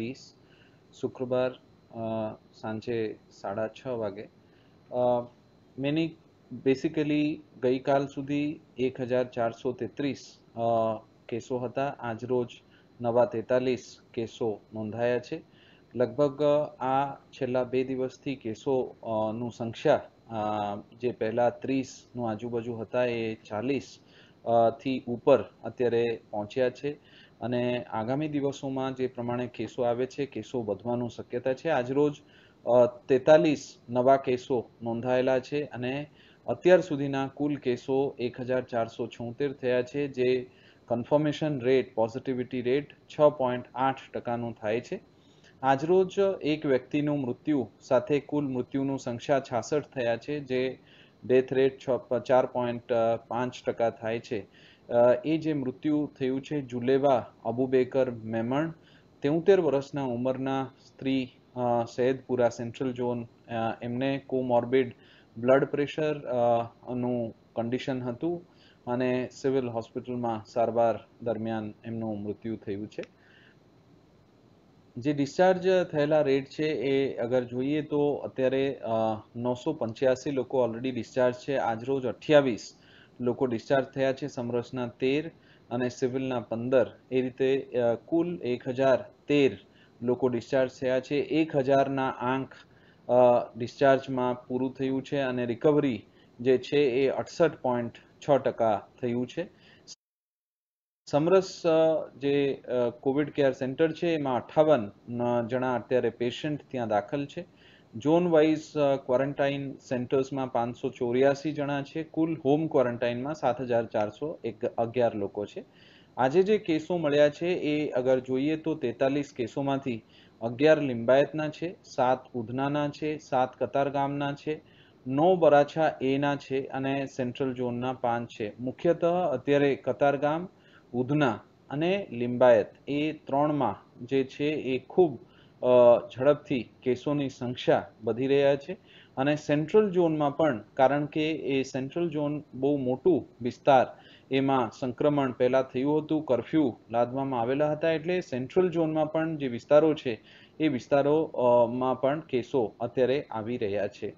વીસ શુક્રવાર સાંજે સાડા છ વાગે મેની બેસિકલી ગઈકાલ સુધી એક હજાર ચારસો તેત્રીસ કેસો હતા આજરોજ નવા તેતાલીસ કેસો નોંધાયા છે લગભગ આ છેલ્લા બે દિવસથી કેસોનું સંખ્યા જે પહેલાં ત્રીસનું આજુબાજુ હતા એ ચાલીસ થી ઉપર અત્યારે પહોંચ્યા છે અને આગામી દિવસોમાં જે પ્રમાણે કેસો આવે છે કેસો વધવાનું શક્યતા છે આજ રોજ તેતાલીસ નવા કેસો નોંધાયેલા છે અને અત્યાર સુધીના કુલ કેસો એક હજાર ચારસો છોતેર થયા છે જે કન્ફર્મેશન રેટ પોઝિટિવિટી રેટ છ પોઈન્ટ આઠ ટકાનું થાય છે આજરોજ એક વ્યક્તિનું મૃત્યુ સાથે કુલ મૃત્યુનું સંખ્યા છાસઠ થયા છે જે ડેથ રેટ છ ચાર પોઈન્ટ પાંચ ટકા થાય છે એ જે મૃત્યુ થયું છે જુલેવા અબુબેકર મેમણ તેઉતેર વર્ષના ઉંમરના સ્ત્રી સૈદપુરા સેન્ટ્રલ ઝોન એમને કોમોર્બિડ બ્લડ પ્રેશર નું કન્ડિશન હતું અને સિવિલ હોસ્પિટલમાં સારવાર દરમિયાન એમનું મૃત્યુ થયું છે જે ડિસ્ચાર્જ થયેલા રેટ છે એ અગર જોઈએ તો અત્યારે નવસો પંચ્યાસી લોકો ઓલરેડી ડિસ્ચાર્જ છે આજ રોજ અઠ્યાવીસ લોકો ડિસ્ચાર્જ થયા છે સમરસના તેર અને સિવિલના પંદર એ રીતે કુલ એક હજાર તેર લોકો ડિસ્ચાર્જ થયા છે એક હજારના આંક ડિસ્ચાર્જમાં પૂરું થયું છે અને રિકવરી જે છે એ અડસઠ પોઈન્ટ છ ટકા થયું છે સમરસ જે કોવિડ કેર સેન્ટર છે એમાં અઠાવન જણા અત્યારે પેશન્ટ ત્યાં દાખલ છે ઝોન વાઇઝ ક્વોરન્ટાઇન સેન્ટર્સમાં પાંચસો ચોર્યાસી જણા છે કુલ હોમ ક્વોરન્ટાઇનમાં સાત હજાર ચારસો એક અગિયાર લોકો છે આજે જે કેસો મળ્યા છે એ અગર જોઈએ તો તેતાલીસ કેસોમાંથી અગિયાર લિંબાયતના છે સાત ઉધનાના છે સાત કતારગામના છે નવ બરાછા એના છે અને સેન્ટ્રલ ઝોનના પાંચ છે મુખ્યતઃ અત્યારે કતારગામ ઉધના અને લિંબાયત એ ત્રણમાં જે છે એ ખૂબ ઝડપથી કેસોની સંખ્યા વધી રહ્યા છે અને સેન્ટ્રલ ઝોનમાં પણ કારણ કે એ સેન્ટ્રલ ઝોન બહુ મોટું વિસ્તાર એમાં સંક્રમણ પહેલાં થયું હતું કરફ્યુ લાદવામાં આવેલા હતા એટલે સેન્ટ્રલ ઝોનમાં પણ જે વિસ્તારો છે એ વિસ્તારોમાં પણ કેસો અત્યારે આવી રહ્યા છે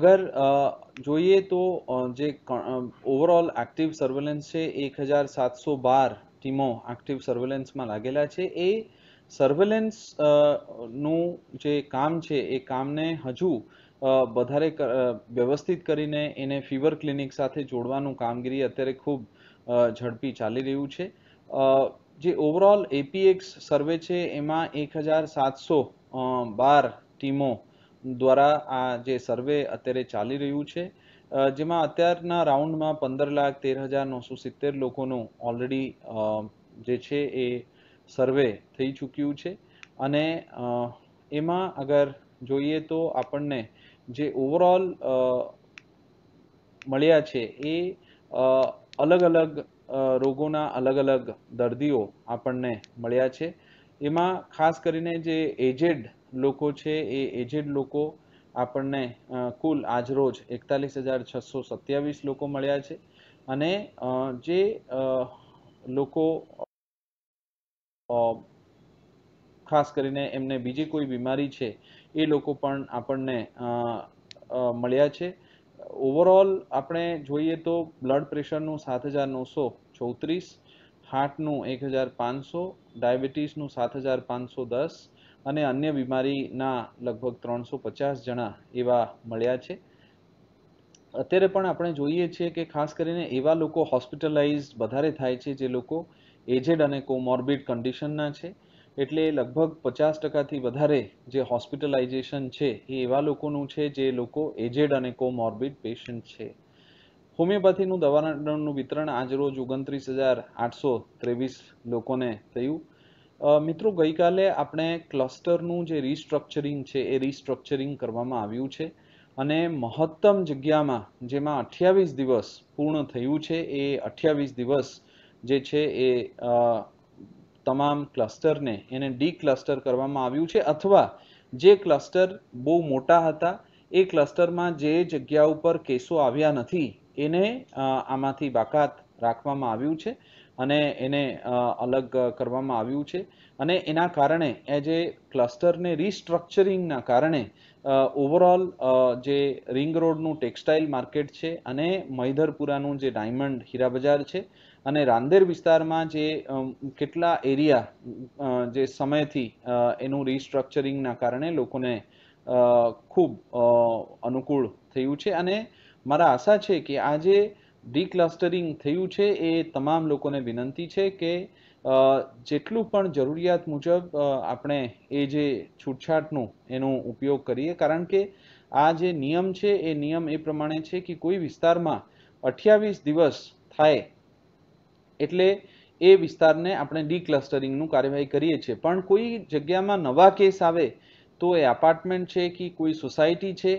અગર જોઈએ તો જે ઓવરઓલ એક્ટિવ સર્વેલન્સ છે એક હજાર સાતસો બાર ટીમો એક્ટિવ સર્વેલન્સમાં લાગેલા છે એ સર્વેલન્સ નું જે કામ છે એ કામને હજુ વધારે વ્યવસ્થિત કરીને એને ફીવર ક્લિનિક સાથે જોડવાનું કામગીરી અત્યારે ખૂબ ઝડપી ચાલી રહ્યું છે જે ઓવરઓલ એપીએક્સ સર્વે છે એમાં એક હજાર સાતસો બાર ટીમો દ્વારા આ જે સર્વે અત્યારે ચાલી રહ્યું છે જેમાં અત્યારના રાઉન્ડમાં પંદર લાખ તેર હજાર નવસો સિત્તેર લોકોનું ઓલરેડી જે છે એ સર્વે થઈ ચૂક્યું છે અને એમાં અગર જોઈએ તો આપણને જે ઓવરઓલ મળ્યા છે એ અલગ અલગ રોગોના અલગ અલગ દર્દીઓ આપણને મળ્યા છે એમાં ખાસ કરીને જે એજેડ લોકો છે એ એજેડ લોકો આપણને કુલ આજરોજ એકતાલીસ હજાર છસો સત્યાવીસ લોકો મળ્યા છે અને જે લોકો ખાસ કરીને એમને બીજી કોઈ બીમારી છે એ લોકો પણ આપણને મળ્યા છે ઓવરઓલ આપણે જોઈએ તો બ્લડ પ્રેશરનું સાત હજાર નવસો ચોત્રીસ હાર્ટનું એક હજાર પાંચસો ડાયાબિટીસનું સાત હજાર પાંચસો દસ અને અન્ય બીમારીના લગભગ ત્રણસો પચાસ જણા એવા મળ્યા છે અત્યારે પણ આપણે જોઈએ છીએ કે ખાસ કરીને એવા લોકો હોસ્પિટલાઇઝ વધારે થાય છે જે લોકો એજેડ અને કોમોર્બિડ કન્ડિશનના છે એટલે લગભગ પચાસ ટકાથી વધારે જે હોસ્પિટલાઇઝેશન છે એ એવા લોકોનું છે જે લોકો એજેડ અને કોમોર્બિડ પેશન્ટ છે હોમિયોપેથીનું દવાનું વિતરણ આજ રોજ ઓગણત્રીસ હજાર આઠસો ત્રેવીસ લોકોને થયું મિત્રો ગઈકાલે આપણે ક્લસ્ટરનું જે રીસ્ટ્રક્ચરિંગ છે એ રીસ્ટ્રક્ચરિંગ કરવામાં આવ્યું છે અને મહત્તમ જગ્યામાં જેમાં અઠ્યાવીસ દિવસ પૂર્ણ થયું છે એ અઠ્યાવીસ દિવસ જે છે એ તમામ ક્લસ્ટરને એને ડી ક્લસ્ટર કરવામાં આવ્યું છે અથવા જે ક્લસ્ટર બહુ મોટા હતા એ ક્લસ્ટરમાં જે જગ્યા ઉપર કેસો આવ્યા નથી એને આમાંથી બાકાત રાખવામાં આવ્યું છે અને એને અલગ કરવામાં આવ્યું છે અને એના કારણે એ જે ક્લસ્ટરને રિસ્ટ્રક્ચરિંગના કારણે ઓવરઓલ જે રિંગ રોડનું ટેક્સટાઇલ માર્કેટ છે અને મૈધરપુરાનું જે ડાયમંડ હીરા બજાર છે અને રાંદેર વિસ્તારમાં જે કેટલા એરિયા જે સમયથી એનું રિસ્ટ્રક્ચરિંગના કારણે લોકોને ખૂબ અનુકૂળ થયું છે અને મારા આશા છે કે આજે ડીક્લસ્ટરિંગ થયું છે એ તમામ લોકોને વિનંતી છે કે જેટલું પણ જરૂરિયાત મુજબ આપણે એ જે છૂટછાટનું એનો ઉપયોગ કરીએ કારણ કે આ જે નિયમ છે એ નિયમ એ પ્રમાણે છે કે કોઈ વિસ્તારમાં અઠ્યાવીસ દિવસ થાય એટલે એ વિસ્તારને આપણે ડીક્લસ્ટરિંગનું કાર્યવાહી કરીએ છીએ પણ કોઈ જગ્યામાં નવા કેસ આવે તો એ એપાર્ટમેન્ટ છે કે કોઈ સોસાયટી છે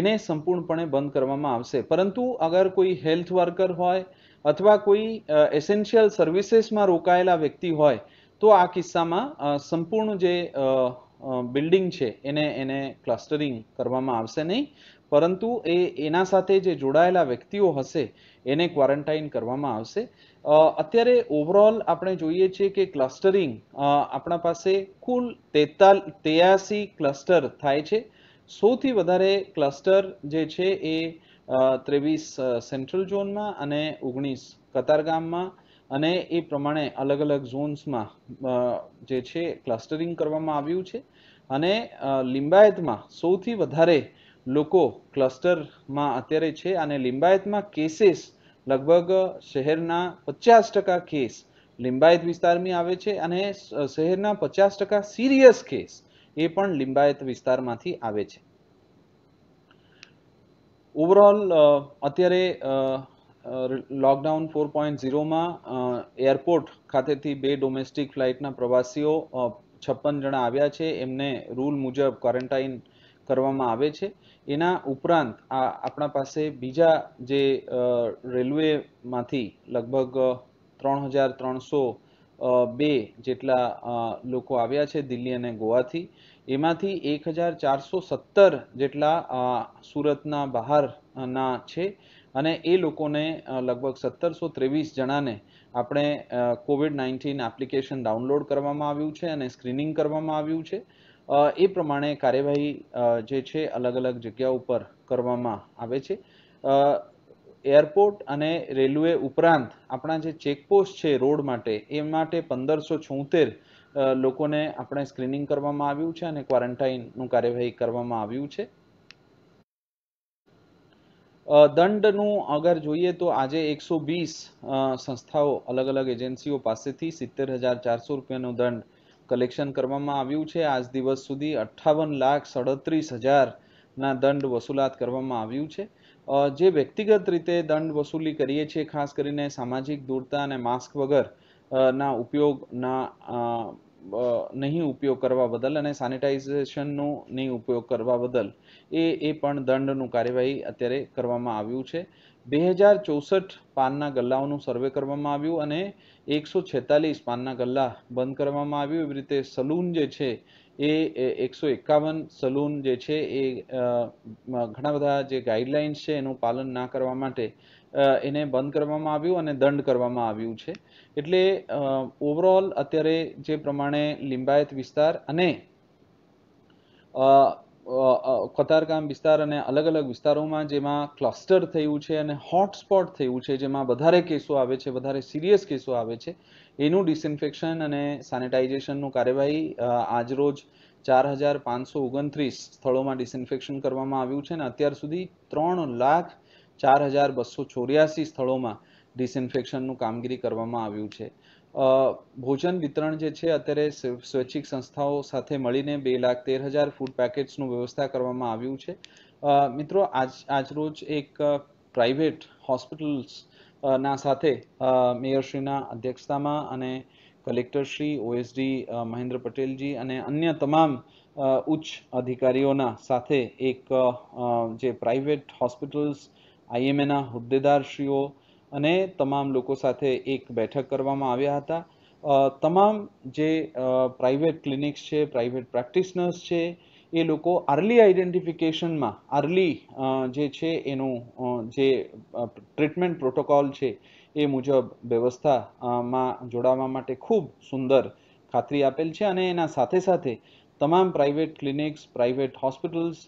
એને સંપૂર્ણપણે બંધ કરવામાં આવશે પરંતુ અગર કોઈ હેલ્થ વર્કર હોય અથવા કોઈ એસેન્શિયલ સર્વિસીસમાં રોકાયેલા વ્યક્તિ હોય તો આ કિસ્સામાં સંપૂર્ણ જે બિલ્ડિંગ છે એને એને ક્લસ્ટરિંગ કરવામાં આવશે નહીં પરંતુ એ એના સાથે જે જોડાયેલા વ્યક્તિઓ હશે એને ક્વોરન્ટાઇન કરવામાં આવશે અત્યારે ઓવરઓલ આપણે જોઈએ છીએ કે ક્લસ્ટરિંગ આપણા પાસે કુલ તેતાલ તેયાસી ક્લસ્ટર થાય છે સૌથી વધારે ક્લસ્ટર જે છે એ ત્રેવીસ સેન્ટ્રલ ઝોનમાં અને ઓગણીસ કતારગામમાં અને એ પ્રમાણે અલગ અલગ ઝોન્સમાં જે છે ક્લસ્ટરિંગ કરવામાં આવ્યું છે અને લિંબાયતમાં સૌથી વધારે લોકો ક્લસ્ટરમાં અત્યારે છે અને લિંબાયતમાં કેસીસ લગભગ શહેરના પચાસ ટકા કેસ લિંબાયત વિસ્તારમાં આવે છે અને શહેરના પચાસ ટકા સિરિયસ કેસ એ પણ લિંબાયત વિસ્તારમાંથી આવે છે ઓવરઓલ અત્યારે લોકડાઉન ફોર પોઈન્ટ ઝીરોમાં એરપોર્ટ ખાતેથી બે ડોમેસ્ટિક ફ્લાઇટના પ્રવાસીઓ છપ્પન જણા આવ્યા છે એમને રૂલ મુજબ ક્વોરન્ટાઇન કરવામાં આવે છે એના ઉપરાંત આ આપણા પાસે બીજા જે રેલવેમાંથી લગભગ ત્રણ હજાર ત્રણસો બે જેટલા લોકો આવ્યા છે દિલ્હી અને ગોવાથી એમાંથી એક હજાર ચારસો સત્તર જેટલા સુરતના બહારના છે અને એ લોકોને લગભગ સત્તરસો ત્રેવીસ જણાને આપણે કોવિડ નાઇન્ટીન એપ્લિકેશન ડાઉનલોડ કરવામાં આવ્યું છે અને સ્ક્રીનિંગ કરવામાં આવ્યું છે એ પ્રમાણે કાર્યવાહી જે છે અલગ અલગ જગ્યા ઉપર કરવામાં આવે છે એરપોર્ટ અને રેલવે ઉપરાંત આપણા જે ચેકપોસ્ટ છે રોડ માટે એ માટે પંદરસો છોતેર લોકોને આપણે સ્ક્રીનિંગ કરવામાં આવ્યું છે અને ક્વોરન્ટાઇનનું કાર્યવાહી કરવામાં આવ્યું છે દંડનું અગર જોઈએ તો આજે એકસો વીસ સંસ્થાઓ અલગ અલગ એજન્સીઓ પાસેથી સિત્તેર હજાર ચારસો રૂપિયાનો દંડ કલેક્શન કરવામાં આવ્યું છે આજ દિવસ સુધી અઠ્ઠાવન લાખ સડત્રીસ હજારના દંડ વસૂલાત કરવામાં આવ્યું છે જે વ્યક્તિગત રીતે દંડ વસૂલી કરીએ છીએ ખાસ કરીને સામાજિક દૂરતા અને માસ્ક વગર ના ઉપયોગના નહીં ઉપયોગ કરવા બદલ અને સેનિટાઇઝેશનનો નહીં ઉપયોગ કરવા બદલ એ એ પણ દંડનું કાર્યવાહી અત્યારે કરવામાં આવ્યું છે બે હજાર ચોસઠ પાનના ગલ્લાઓનું સર્વે કરવામાં આવ્યું અને એકસો છેતાલીસ પાનના ગલ્લા બંધ કરવામાં આવ્યું એવી રીતે સલૂન જે છે એ એકસો એકાવન સલૂન જે છે એ ઘણા બધા જે ગાઈડલાઇન્સ છે એનું પાલન ના કરવા માટે એને બંધ કરવામાં આવ્યું અને દંડ કરવામાં આવ્યું છે એટલે ઓવરઓલ અત્યારે જે પ્રમાણે લિંબાયત વિસ્તાર અને કતારગામ વિસ્તાર અને અલગ અલગ વિસ્તારોમાં જેમાં ક્લસ્ટર થયું છે અને હોટસ્પોટ થયું છે જેમાં વધારે કેસો આવે છે વધારે સિરિયસ કેસો આવે છે એનું ડિસઇન્ફેક્શન અને સેનિટાઇઝેશનનું કાર્યવાહી આજરોજ ચાર હજાર પાંચસો ઓગણત્રીસ સ્થળોમાં ડિસઇન્ફેક્શન કરવામાં આવ્યું છે અને અત્યાર સુધી ત્રણ લાખ ચાર હજાર બસો ચોર્યાસી સ્થળોમાં ડિસઇન્ફેક્શનનું કામગીરી કરવામાં આવ્યું છે ભોજન વિતરણ જે છે અત્યારે સ્વૈચ્છિક સંસ્થાઓ સાથે મળીને બે લાખ તેર હજાર ફૂડ પેકેટ્સનું વ્યવસ્થા કરવામાં આવ્યું છે મિત્રો આજ આજરોજ એક પ્રાઇવેટ હોસ્પિટલ્સ ના સાથે મેયરશ્રીના અધ્યક્ષતામાં અને કલેક્ટરશ્રી ઓએસડી મહેન્દ્ર પટેલજી અને અન્ય તમામ ઉચ્ચ અધિકારીઓના સાથે એક જે પ્રાઇવેટ હોસ્પિટલ્સ આઈએમએના હોદ્દેદારશ્રીઓ અને તમામ લોકો સાથે એક બેઠક કરવામાં આવ્યા હતા તમામ જે પ્રાઇવેટ ક્લિનિક્સ છે પ્રાઇવેટ પ્રેક્ટિશનર્સ છે એ લોકો અર્લી આઈડેન્ટિફિકેશનમાં અર્લી જે છે એનું જે ટ્રીટમેન્ટ પ્રોટોકોલ છે એ મુજબ વ્યવસ્થામાં જોડાવા માટે ખૂબ સુંદર ખાતરી આપેલ છે અને એના સાથે સાથે તમામ પ્રાઇવેટ ક્લિનિક્સ પ્રાઇવેટ હોસ્પિટલ્સ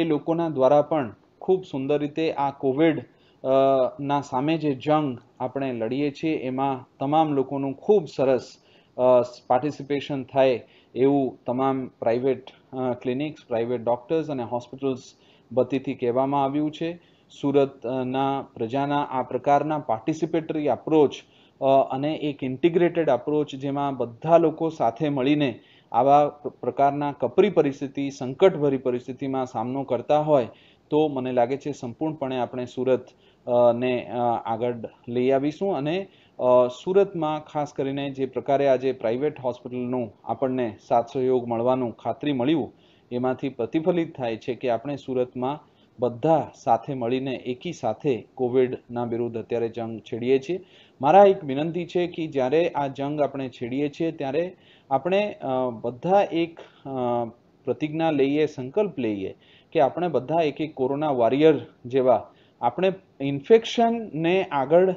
એ લોકોના દ્વારા પણ ખૂબ સુંદર રીતે આ કોવિડ ના સામે જે જંગ આપણે લડીએ છીએ એમાં તમામ લોકોનું ખૂબ સરસ પાર્ટિસિપેશન થાય એવું તમામ પ્રાઇવેટ ક્લિનિક્સ પ્રાઇવેટ ડૉક્ટર્સ અને હોસ્પિટલ્સ વતીથી કહેવામાં આવ્યું છે સુરતના પ્રજાના આ પ્રકારના પાર્ટિસિપેટરી અપ્રોચ અને એક ઇન્ટિગ્રેટેડ અપ્રોચ જેમાં બધા લોકો સાથે મળીને આવા પ્રકારના કપરી પરિસ્થિતિ સંકટભરી પરિસ્થિતિમાં સામનો કરતા હોય તો મને લાગે છે સંપૂર્ણપણે આપણે સુરત ને આગળ લઈ આવીશું અને સુરતમાં ખાસ કરીને જે પ્રકારે આજે પ્રાઇવેટ હોસ્પિટલનું આપણને સાથ સહયોગ મળવાનું ખાતરી મળ્યું એમાંથી પ્રતિફલિત થાય છે કે આપણે સુરતમાં બધા સાથે મળીને એકી સાથે કોવિડના વિરુદ્ધ અત્યારે જંગ છેડીએ છીએ મારા એક વિનંતી છે કે જ્યારે આ જંગ આપણે છેડીએ છીએ ત્યારે આપણે બધા એક પ્રતિજ્ઞા લઈએ સંકલ્પ લઈએ કે આપણે બધા એક એક કોરોના વોરિયર જેવા આપણે ઇન્ફેક્શનને આગળ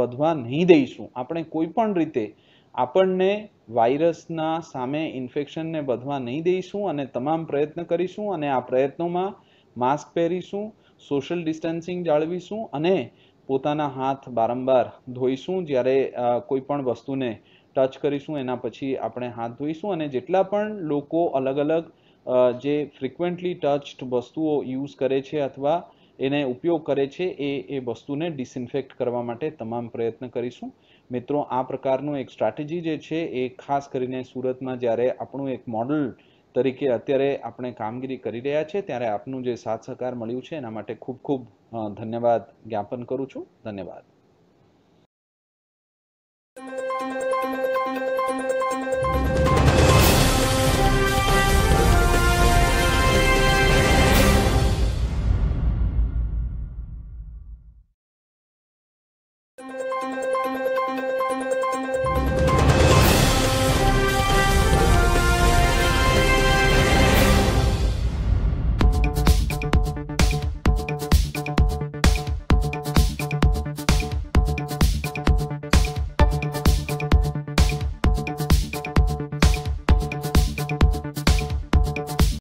વધવા નહીં દઈશું આપણે કોઈ પણ રીતે આપણને વાયરસના સામે ઇન્ફેક્શનને વધવા નહીં દઈશું અને તમામ પ્રયત્ન કરીશું અને આ પ્રયત્નોમાં માસ્ક પહેરીશું સોશિયલ ડિસ્ટન્સિંગ જાળવીશું અને પોતાના હાથ બારંબાર ધોઈશું જ્યારે કોઈ પણ વસ્તુને ટચ કરીશું એના પછી આપણે હાથ ધોઈશું અને જેટલા પણ લોકો અલગ અલગ જે ફ્રિકવન્ટલી ટચડ વસ્તુઓ યુઝ કરે છે અથવા એને ઉપયોગ કરે છે એ એ વસ્તુને ડિસઇન્ફેક્ટ કરવા માટે તમામ પ્રયત્ન કરીશું મિત્રો આ પ્રકારનું એક સ્ટ્રેટેજી જે છે એ ખાસ કરીને સુરતમાં જ્યારે આપણું એક મોડલ તરીકે અત્યારે આપણે કામગીરી કરી રહ્યા છે ત્યારે આપનું જે સાથ સહકાર મળ્યું છે એના માટે ખૂબ ખૂબ ધન્યવાદ જ્ઞાપન કરું છું ધન્યવાદ